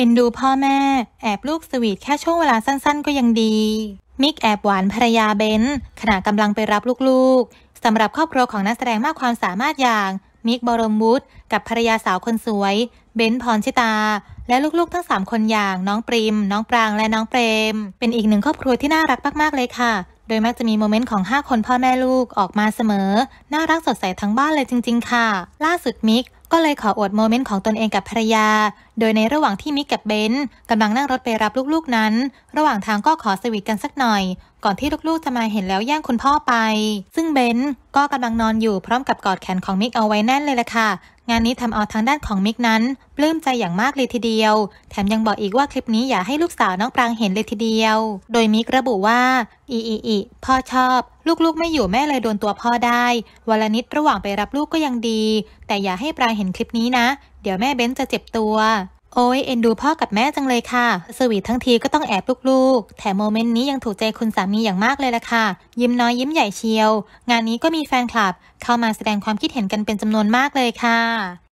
เอ็นดูพ่อแม่แอบลูกสวีทแค่ช่วงเวลาสั้นๆก็ยังดีมิกแอบหวานภรรยาเบนขณะกำลังไปรับลูกๆสำหรับครอบครัวของนักแสดงมากความสามารถอย่างมิกบรมวุฒกับภรรยาสาวคนสวย เบนพรชิตา และลูกๆ ทั้ง3คนอย่าง น้องปริม น้องปรางและน้องเปรม เป็นอีกหนึ่งครอบครัวที่น่ารักมาก ๆเลยค่ะโดยมักจะมีโมเมนต์ของ 5 คนพ่อแม่ลูกออกมาเสมอ น่ารักสดใสทั้งบ้านเลยจริงๆค่ะ ล่าสุดมิกก็เลยขออวดโมเมนต์ของตนเองกับภรรยา โดยในระหว่างที่มิกกับเบนกำลังนั่งรถไปรับลูกๆนั้น ระหว่างทางก็ขอสวีทกันสักหน่อย ก่อนที่ลูกๆจะมาเห็นแล้วแย่งคุณพ่อไป ซึ่งเบนก็กำลังนอนอยู่พร้อมกับกอดแขนของมิกเอาไว้แน่นเลยล่ะค่ะงานนี้ทำเอาทางด้านของมิกนั้นปลื้มใจอย่างมากเลยทีเดียว แถมยังบอกอีกว่า คลิปนี้อย่าให้ลูกสาวน้องปรางเห็นเลยทีเดียว โดยมิกระบุว่า อีอีอีพ่อชอบ ลูกๆไม่อยู่แม่เลยโดนตัวพ่อได้วันละนิดระหว่างไปรับลูกก็ยังดี แต่อย่าให้ปรางเห็นคลิปนี้นะ เดี๋ยวแม่เบ้นจะเจ็บตัวโอ้ย เอ็นดูพ่อกับแม่จังเลยค่ะ สวีททั้งทีก็ต้องแอบลูกๆ แถมโมเมนต์นี้ยังถูกใจคุณสามีอย่างมากเลยล่ะค่ะ ยิ้มน้อยยิ้มใหญ่เชียว งานนี้ก็มีแฟนคลับเข้ามาแสดงความคิดเห็นกันเป็นจำนวนมากเลยค่ะ